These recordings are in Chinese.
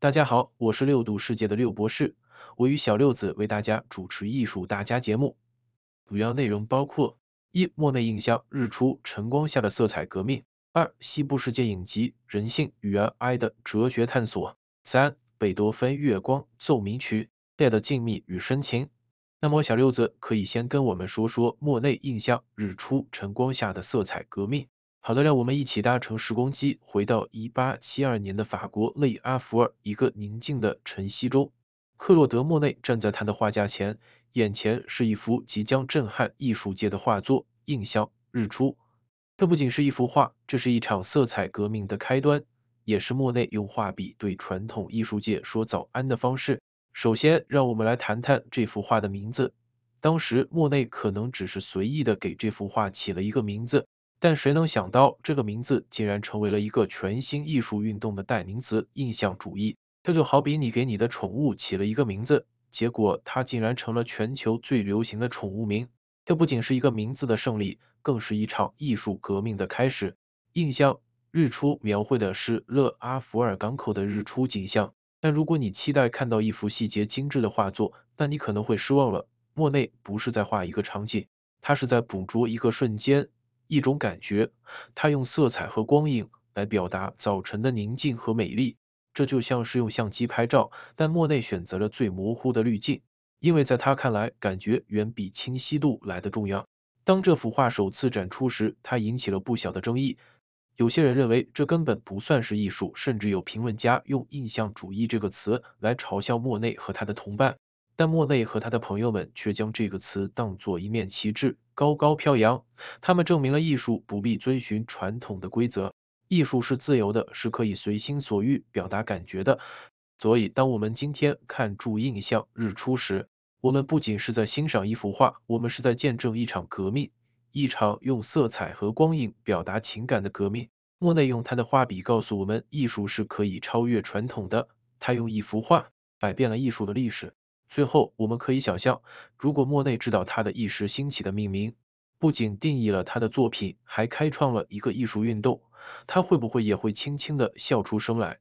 大家好，我是六度世界的六博士，我与小六子为大家主持艺术大家节目，主要内容包括：一、莫内《印象·日出》晨光下的色彩革命；二、西部世界影集人性与爱的哲学探索；三、贝多芬《月光奏鸣曲》夜的静谧与深情。那么，小六子可以先跟我们说说莫内《印象·日出》晨光下的色彩革命。好的，让我们一起搭乘时光机，回到一八七二年的法国勒阿弗尔，一个宁静的晨曦中，克洛德·莫内站在他的画架前，眼前是一幅即将震撼艺术界的画作《印象·日出》。这不仅是一幅画，这是一场色彩革命的开端，也是莫内用画笔对传统艺术界说早安的方式。首先，让我们来谈谈这幅画的名字。当时，莫内可能只是随意的给这幅画起了一个名字。但谁能想到，这个名字竟然成为了一个全新艺术运动的代名词——印象主义。这就好比你给你的宠物起了一个名字，结果它竟然成了全球最流行的宠物名。这不仅是一个名字的胜利，更是一场艺术革命的开始。《印象·日出》描绘的是勒阿弗尔港口的日出景象，但如果你期待看到一幅细节精致的画作，那你可能会失望了。莫内不是在画一个场景，他是在捕捉一个瞬间。一种感觉，他用色彩和光影来表达早晨的宁静和美丽。这就像是用相机拍照，但莫内选择了最模糊的滤镜，因为在他看来，感觉远比清晰度来得重要。当这幅画首次展出时，它引起了不小的争议。有些人认为这根本不算是艺术，甚至有评论家用“印象主义”这个词来嘲笑莫内和他的同伴。但莫内和他的朋友们却将这个词当作一面旗帜，高高飘扬。他们证明了艺术不必遵循传统的规则，艺术是自由的，是可以随心所欲表达感觉的。所以，当我们今天看《注印象日出》时，我们不仅是在欣赏一幅画，我们是在见证一场革命，一场用色彩和光影表达情感的革命。莫内用他的画笔告诉我们，艺术是可以超越传统的。他用一幅画改变了艺术的历史。最后，我们可以想象，如果莫内知道他的“一时兴起”的命名不仅定义了他的作品，还开创了一个艺术运动，他会不会也会轻轻的笑出声来？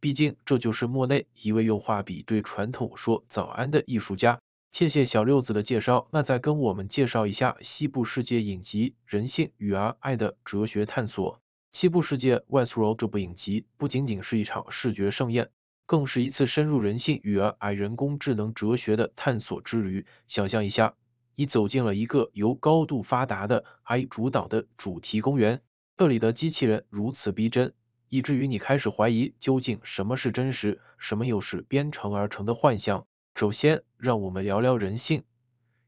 毕竟，这就是莫内一位用画笔对传统说早安的艺术家。谢谢小六子的介绍。那再跟我们介绍一下《西部世界》影集人性与爱的哲学探索。《西部世界》Westworld 这部影集不仅仅是一场视觉盛宴。更是一次深入人性与 AI 人工智能哲学的探索之旅。想象一下，你走进了一个由高度发达的 AI 主导的主题公园，这里的机器人如此逼真，以至于你开始怀疑究竟什么是真实，什么又是编程而成的幻象。首先，让我们聊聊人性。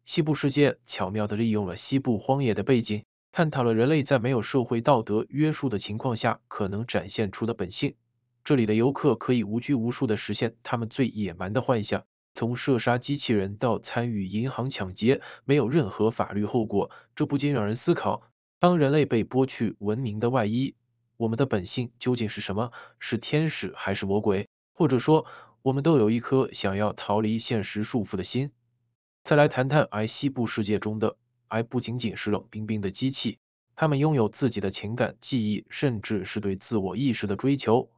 西部世界巧妙地利用了西部荒野的背景，探讨了人类在没有社会道德约束的情况下可能展现出的本性。这里的游客可以无拘无束地实现他们最野蛮的幻想，从射杀机器人到参与银行抢劫，没有任何法律后果。这不禁让人思考：当人类被剥去文明的外衣，我们的本性究竟是什么？是天使还是魔鬼？或者说，我们都有一颗想要逃离现实束缚的心？再来谈谈癌西部世界中的癌，不仅仅是冷冰冰的机器，他们拥有自己的情感、记忆，甚至是对自我意识的追求。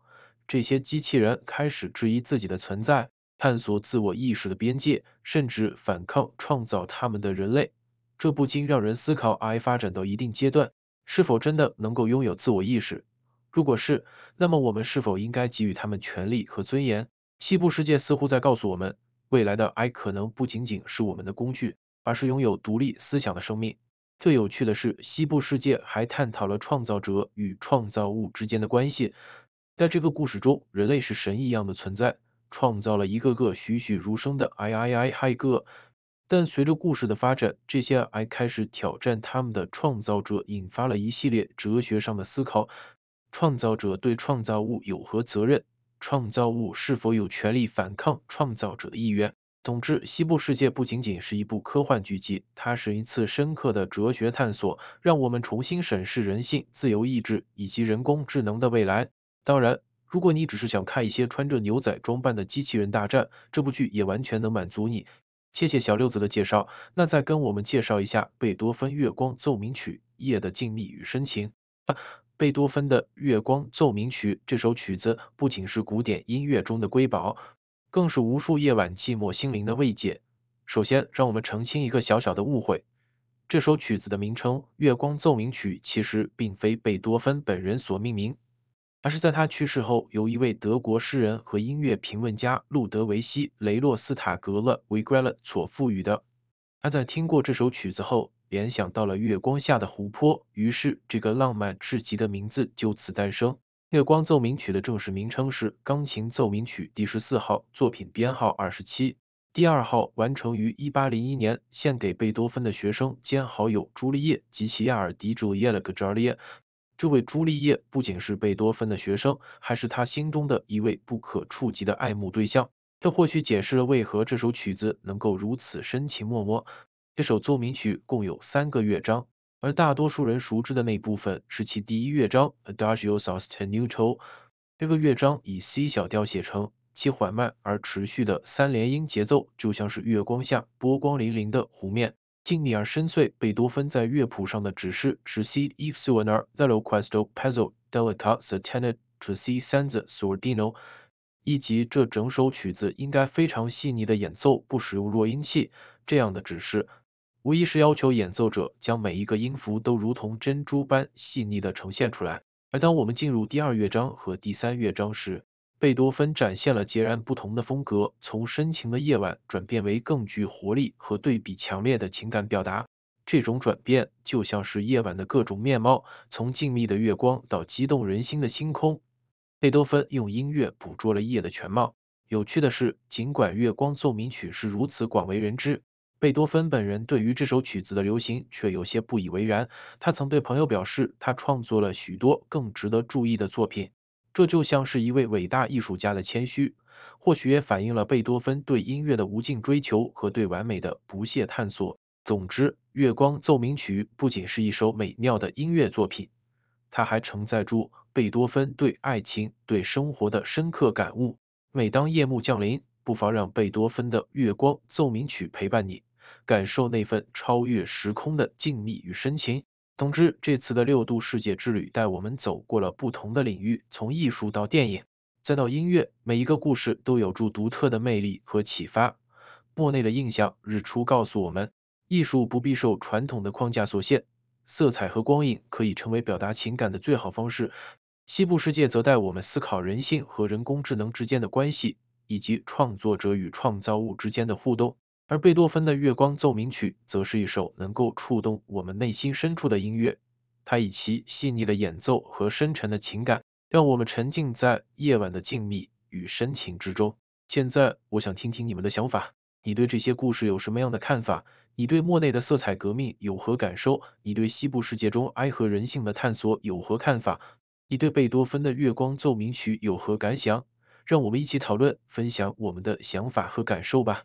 这些机器人开始质疑自己的存在，探索自我意识的边界，甚至反抗创造他们的人类。这不禁让人思考：I 发展到一定阶段，是否真的能够拥有自我意识？如果是，那么我们是否应该给予他们权利和尊严？西部世界似乎在告诉我们，未来的 I 可能不仅仅是我们的工具，而是拥有独立思想的生命。最有趣的是，西部世界还探讨了创造者与创造物之间的关系。在这个故事中，人类是神一样的存在，创造了一个个栩栩如生的 I I I 个。但随着故事的发展，这些 I 开始挑战他们的创造者，引发了一系列哲学上的思考：创造者对创造物有何责任？创造物是否有权利反抗创造者的意愿？总之，《西部世界》不仅仅是一部科幻剧集，它是一次深刻的哲学探索，让我们重新审视人性、自由意志以及人工智能的未来。当然，如果你只是想看一些穿着牛仔装扮的机器人大战，这部剧也完全能满足你。谢谢小六子的介绍，那再跟我们介绍一下贝多芬《月光奏鸣曲》夜的静谧与深情。贝多芬的《月光奏鸣曲》这首曲子不仅是古典音乐中的瑰宝，更是无数夜晚寂寞心灵的慰藉。首先，让我们澄清一个小小的误会：这首曲子的名称《月光奏鸣曲》其实并非贝多芬本人所命名。而是在他去世后，由一位德国诗人和音乐评论家路德维希·雷诺斯塔格勒·维格勒所赋予的。他在听过这首曲子后，联想到了月光下的湖泊，于是这个浪漫至极的名字就此诞生。《月光奏鸣曲》的正式名称是《钢琴奏鸣曲第十四号》，作品编号二十七。第二号完成于一八零一年，献给贝多芬的学生兼好友朱丽叶及其亚尔迪朱耶勒格扎里耶。这位朱丽叶不仅是贝多芬的学生，还是他心中的一位不可触及的爱慕对象。这或许解释了为何这首曲子能够如此深情脉脉。这首奏鸣曲共有三个乐章，而大多数人熟知的那部分是其第一乐章 Adagio sostenuto。这个乐章以 C 小调写成，其缓慢而持续的三连音节奏就像是月光下波光粼粼的湖面。细腻而深邃。贝多芬在乐谱上的指示是：e vivace r v e l o q u e s t o p e z z o d e l t a s a t a n u t o t r a s e n z a sordino。以及这整首曲子应该非常细腻的演奏，不使用弱音器。这样的指示，无疑是要求演奏者将每一个音符都如同珍珠般细腻的呈现出来。而当我们进入第二乐章和第三乐章时，贝多芬展现了截然不同的风格，从深情的夜晚转变为更具活力和对比强烈的情感表达。这种转变就像是夜晚的各种面貌，从静谧的月光到激动人心的星空。贝多芬用音乐捕捉了夜的全貌。有趣的是，尽管《月光奏鸣曲》是如此广为人知，贝多芬本人对于这首曲子的流行却有些不以为然。他曾对朋友表示，他创作了许多更值得注意的作品。这就像是一位伟大艺术家的谦虚，或许也反映了贝多芬对音乐的无尽追求和对完美的不懈探索。总之，《月光奏鸣曲》不仅是一首美妙的音乐作品，它还承载住贝多芬对爱情、对生活的深刻感悟。每当夜幕降临，不妨让贝多芬的《月光奏鸣曲》陪伴你，感受那份超越时空的静谧与深情。总之，这次的六度世界之旅带我们走过了不同的领域，从艺术到电影，再到音乐，每一个故事都有助独特的魅力和启发。莫内的印象日出告诉我们，艺术不必受传统的框架所限，色彩和光影可以成为表达情感的最好方式。西部世界则带我们思考人性和人工智能之间的关系，以及创作者与创造物之间的互动。而贝多芬的《月光奏鸣曲》则是一首能够触动我们内心深处的音乐，它以其细腻的演奏和深沉的情感，让我们沉浸在夜晚的静谧与深情之中。现在，我想听听你们的想法：你对这些故事有什么样的看法？你对莫内的色彩革命有何感受？你对西部世界中爱和人性的探索有何看法？你对贝多芬的《月光奏鸣曲》有何感想？让我们一起讨论，分享我们的想法和感受吧。